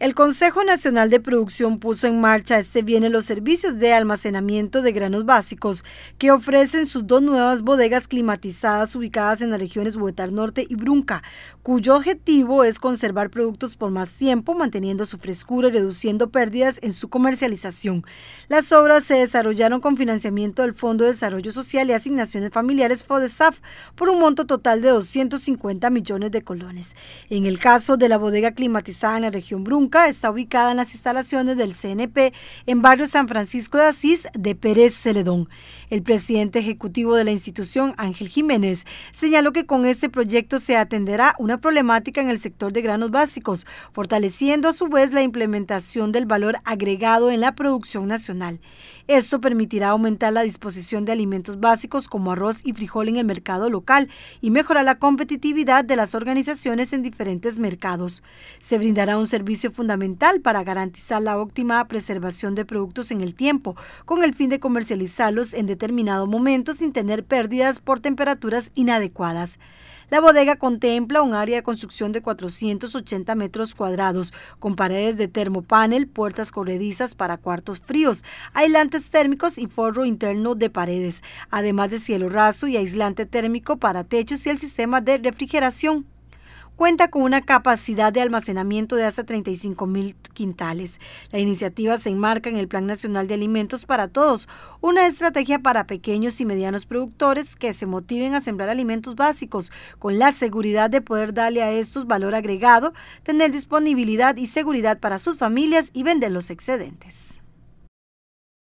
El Consejo Nacional de Producción puso en marcha este viernes los servicios de almacenamiento de granos básicos que ofrecen sus dos nuevas bodegas climatizadas ubicadas en las regiones Huetar Norte y Brunca, cuyo objetivo es conservar productos por más tiempo, manteniendo su frescura y reduciendo pérdidas en su comercialización. Las obras se desarrollaron con financiamiento del Fondo de Desarrollo Social y Asignaciones Familiares FODESAF por un monto total de 250 millones de colones. En el caso de la bodega climatizada en la región Brunca, está ubicada en las instalaciones del CNP en barrio San Francisco de Asís de Pérez Celedón. El presidente ejecutivo de la institución, Ángel Jiménez, señaló que con este proyecto se atenderá una problemática en el sector de granos básicos, fortaleciendo a su vez la implementación del valor agregado en la producción nacional. Esto permitirá aumentar la disposición de alimentos básicos como arroz y frijol en el mercado local y mejorar la competitividad de las organizaciones en diferentes mercados. Se brindará un servicio fundamental para garantizar la óptima preservación de productos en el tiempo, con el fin de comercializarlos en determinado momento sin tener pérdidas por temperaturas inadecuadas. La bodega contempla un área de construcción de 480 metros cuadrados, con paredes de termopanel, puertas corredizas para cuartos fríos, aislantes térmicos y forro interno de paredes, además de cielo raso y aislante térmico para techos y el sistema de refrigeración cuenta con una capacidad de almacenamiento de hasta 35 mil quintales. La iniciativa se enmarca en el Plan Nacional de Alimentos para Todos, una estrategia para pequeños y medianos productores que se motiven a sembrar alimentos básicos con la seguridad de poder darle a estos valor agregado, tener disponibilidad y seguridad para sus familias y vender los excedentes.